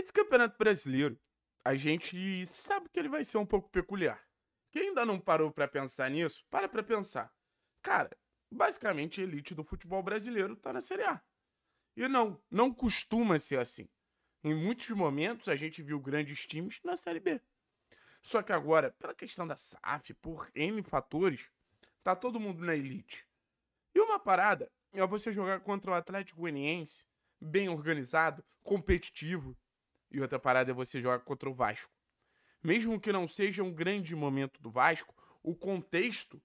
Esse Campeonato Brasileiro, a gente sabe que ele vai ser um pouco peculiar. Quem ainda não parou para pensar nisso, para para pensar. Cara, basicamente a elite do futebol brasileiro tá na Série A. E não, não costuma ser assim. Em muitos momentos a gente viu grandes times na Série B. Só que agora, pela questão da SAF, por N fatores, tá todo mundo na elite. E uma parada é você jogar contra o Atlético Goianiense, bem organizado, competitivo, e outra parada é você joga contra o Vasco. Mesmo que não seja um grande momento do Vasco, o contexto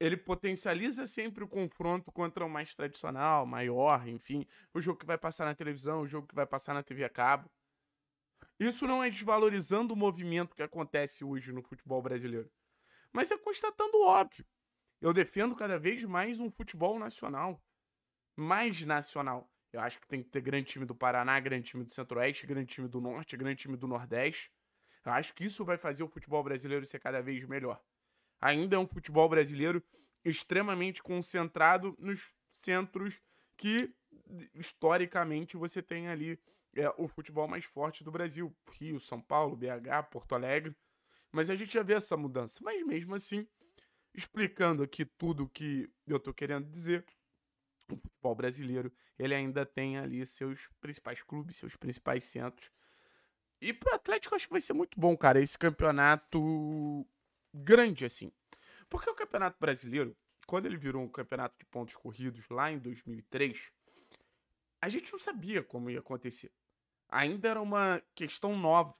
ele potencializa sempre o confronto contra o mais tradicional, maior, enfim, o jogo que vai passar na televisão, o jogo que vai passar na TV a cabo. Isso não é desvalorizando o movimento que acontece hoje no futebol brasileiro, mas é constatando o óbvio. Eu defendo cada vez mais um futebol nacional, mais nacional. Eu acho que tem que ter grande time do Paraná, grande time do Centro-Oeste, grande time do Norte, grande time do Nordeste. Eu acho que isso vai fazer o futebol brasileiro ser cada vez melhor. Ainda é um futebol brasileiro extremamente concentrado nos centros que, historicamente, você tem ali é, o futebol mais forte do Brasil. Rio, São Paulo, BH, Porto Alegre. Mas a gente já vê essa mudança. Mas mesmo assim, explicando aqui tudo o que eu estou querendo dizer, futebol brasileiro, ele ainda tem ali seus principais clubes, seus principais centros. E pro Atlético acho que vai ser muito bom, cara, esse campeonato grande, assim. Porque o Campeonato Brasileiro, quando ele virou um campeonato de pontos corridos lá em 2003, a gente não sabia como ia acontecer. Ainda era uma questão nova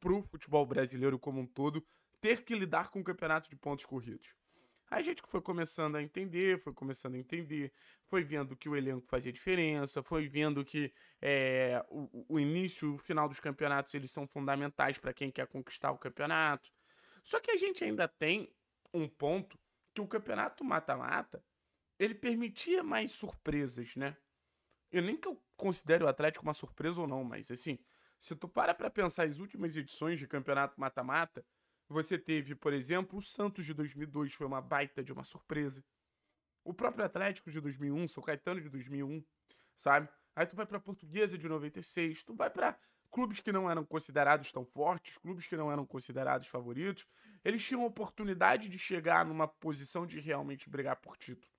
pro futebol brasileiro como um todo ter que lidar com o campeonato de pontos corridos. A gente foi começando a entender, foi começando a entender, foi vendo que o elenco fazia diferença, foi vendo que é, o, o início e o final dos campeonatos eles são fundamentais para quem quer conquistar o campeonato. Só que a gente ainda tem um ponto que o campeonato mata-mata ele permitia mais surpresas, né? Eu nem que eu considere o Atlético uma surpresa ou não, mas assim, se tu para para pensar as últimas edições de campeonato mata-mata, você teve, por exemplo, o Santos de 2002, foi uma baita de uma surpresa. O próprio Atlético de 2001, São Caetano de 2001, sabe? Aí tu vai pra Portuguesa de 96, tu vai pra clubes que não eram considerados tão fortes, clubes que não eram considerados favoritos. Eles tinham a oportunidade de chegar numa posição de realmente brigar por título.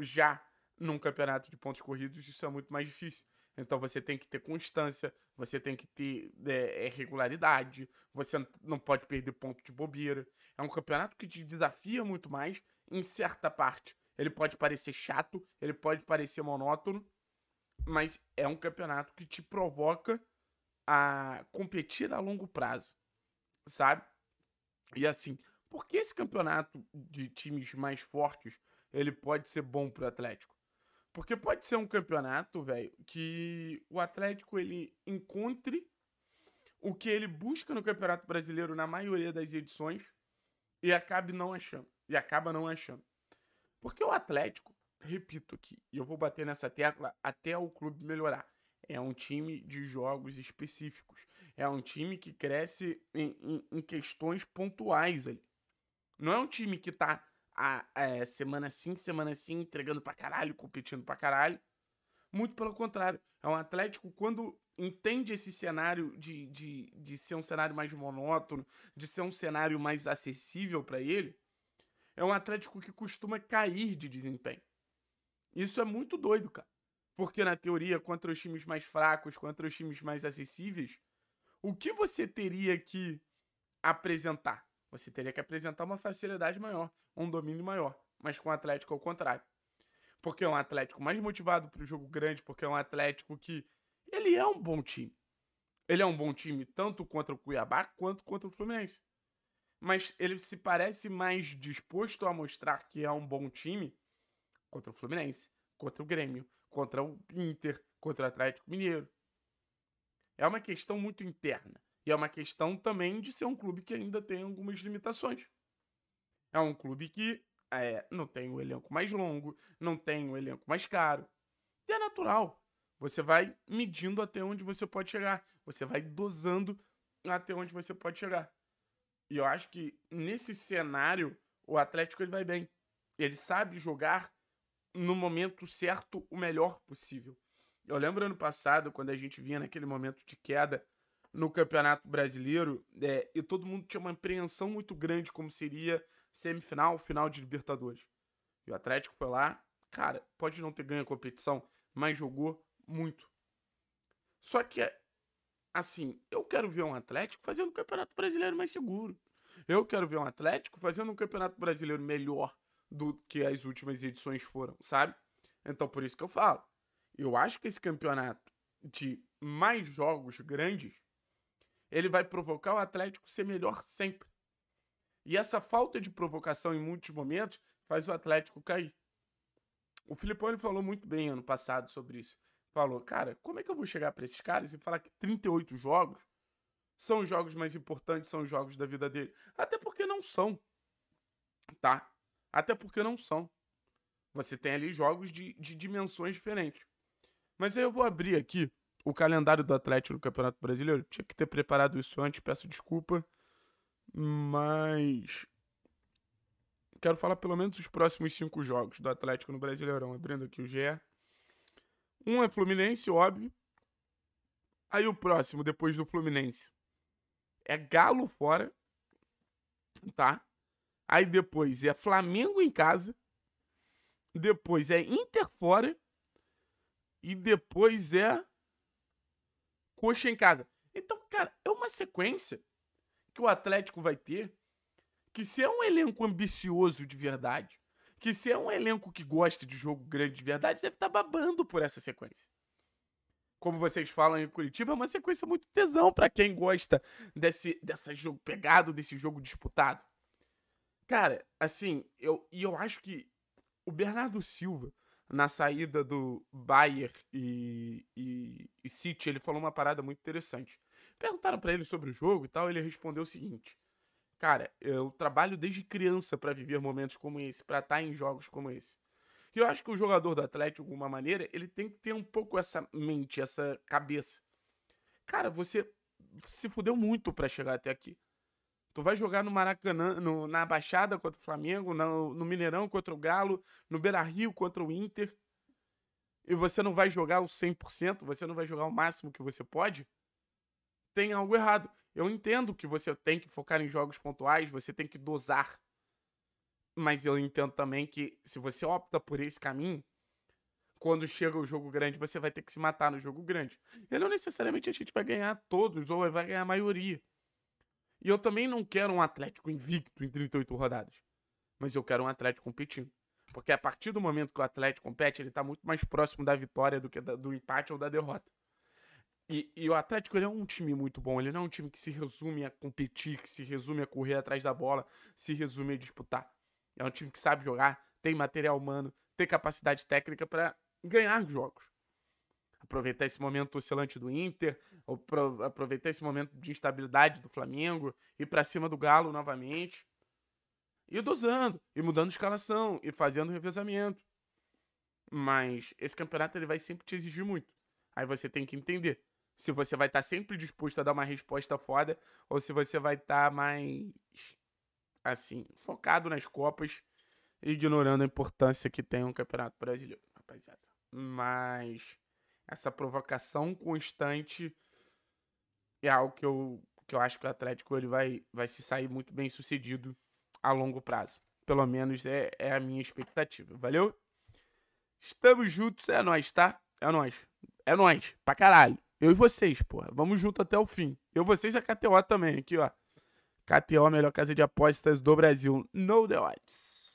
Já num campeonato de pontos corridos, isso é muito mais difícil. Então você tem que ter constância, você tem que ter né, é, regularidade, você não pode perder ponto de bobeira. É um campeonato que te desafia muito mais em certa parte. Ele pode parecer chato, ele pode parecer monótono, mas é um campeonato que te provoca a competir a longo prazo, sabe? E assim, porque esse campeonato de times mais fortes ele pode ser bom para o Atlético? Porque pode ser um campeonato, velho, que o Atlético ele encontre o que ele busca no Campeonato Brasileiro na maioria das edições e acabe não achando. E acaba não achando. Porque o Atlético, repito aqui, e eu vou bater nessa tecla até o clube melhorar. É um time de jogos específicos. É um time que cresce em, em, em questões pontuais ali. Não é um time que tá a, a, eh, semana sim, semana sim, entregando pra caralho, competindo pra caralho. Muito pelo contrário. É um Atlético, quando entende esse cenário de, de, de ser um cenário mais monótono, de ser um cenário mais acessível para ele, é um Atlético que costuma cair de desempenho. Isso é muito doido, cara. Porque, na teoria, contra os times mais fracos, contra os times mais acessíveis, o que você teria que apresentar? Você teria que apresentar uma facilidade maior, um domínio maior. Mas com o Atlético ao contrário. Porque é um Atlético mais motivado para o jogo grande, porque é um Atlético que. Ele é um bom time. Ele é um bom time tanto contra o Cuiabá quanto contra o Fluminense. Mas ele se parece mais disposto a mostrar que é um bom time contra o Fluminense, contra o Grêmio, contra o Inter, contra o Atlético Mineiro. É uma questão muito interna. E é uma questão também de ser um clube que ainda tem algumas limitações. É um clube que é, não tem o elenco mais longo, não tem o elenco mais caro. E é natural. Você vai medindo até onde você pode chegar. Você vai dosando até onde você pode chegar. E eu acho que nesse cenário o Atlético ele vai bem. Ele sabe jogar no momento certo o melhor possível. Eu lembro ano passado, quando a gente vinha naquele momento de queda no Campeonato Brasileiro é, e todo mundo tinha uma apreensão muito grande como seria semifinal, final de Libertadores. E o Atlético foi lá, cara, pode não ter ganho a competição, mas jogou muito. Só que, assim, eu quero ver um Atlético fazendo um Campeonato Brasileiro mais seguro. Eu quero ver um Atlético fazendo um Campeonato Brasileiro melhor do que as últimas edições foram, sabe? Então, por isso que eu falo. Eu acho que esse campeonato de mais jogos grandes ele vai provocar o Atlético ser melhor sempre. E essa falta de provocação em muitos momentos faz o Atlético cair. O Filipão ele falou muito bem ano passado sobre isso. Falou, cara, como é que eu vou chegar para esses caras e falar que 38 jogos são os jogos mais importantes, são os jogos da vida dele? Até porque não são. Tá? Até porque não são. Você tem ali jogos de, de dimensões diferentes. Mas aí eu vou abrir aqui o calendário do Atlético no Campeonato Brasileiro. Tinha que ter preparado isso antes, peço desculpa. Mas. Quero falar pelo menos os próximos cinco jogos do Atlético no Brasileirão, abrindo aqui o GE. Um é Fluminense, óbvio. Aí o próximo, depois do Fluminense, é Galo fora, tá? Aí depois é Flamengo em casa. Depois é Inter fora. E depois é coxa em casa. Então, cara, é uma sequência que o Atlético vai ter, que se é um elenco ambicioso de verdade, que se é um elenco que gosta de jogo grande de verdade, deve estar tá babando por essa sequência. Como vocês falam em Curitiba, é uma sequência muito tesão para quem gosta desse, dessa jogo pegado, desse jogo disputado. Cara, assim, eu, e eu acho que o Bernardo Silva na saída do Bayer e, e, e City, ele falou uma parada muito interessante. Perguntaram para ele sobre o jogo e tal, ele respondeu o seguinte: Cara, eu trabalho desde criança para viver momentos como esse, para estar tá em jogos como esse. E eu acho que o jogador do Atlético, de alguma maneira, ele tem que ter um pouco essa mente, essa cabeça. Cara, você se fudeu muito para chegar até aqui. Tu vai jogar no Maracanã, no, na Baixada contra o Flamengo, no, no Mineirão contra o Galo, no Beira-Rio contra o Inter. E você não vai jogar o 100%, você não vai jogar o máximo que você pode? Tem algo errado. Eu entendo que você tem que focar em jogos pontuais, você tem que dosar. Mas eu entendo também que se você opta por esse caminho, quando chega o jogo grande, você vai ter que se matar no jogo grande. E não necessariamente a gente vai ganhar todos ou vai ganhar a maioria. E eu também não quero um Atlético invicto em 38 rodadas. Mas eu quero um Atlético competindo. Porque a partir do momento que o Atlético compete, ele está muito mais próximo da vitória do que da, do empate ou da derrota. E, e o Atlético é um time muito bom. Ele não é um time que se resume a competir, que se resume a correr atrás da bola, se resume a disputar. É um time que sabe jogar, tem material humano, tem capacidade técnica para ganhar jogos. Aproveitar esse momento oscilante do Inter, aproveitar esse momento de instabilidade do Flamengo, ir para cima do Galo novamente, e dosando, e mudando escalação, e fazendo revezamento. Mas esse campeonato ele vai sempre te exigir muito. Aí você tem que entender se você vai estar tá sempre disposto a dar uma resposta foda ou se você vai estar tá mais assim, focado nas copas, ignorando a importância que tem um campeonato brasileiro, rapaziada. Mas essa provocação constante é algo que eu, que eu acho que o Atlético ele vai, vai se sair muito bem sucedido a longo prazo. Pelo menos é, é a minha expectativa. Valeu? Estamos juntos, é nós, tá? É nós. É nós, pra caralho. Eu e vocês, porra. Vamos junto até o fim. Eu, vocês e a KTO também, aqui, ó. KTO, a melhor casa de apostas do Brasil. No the odds.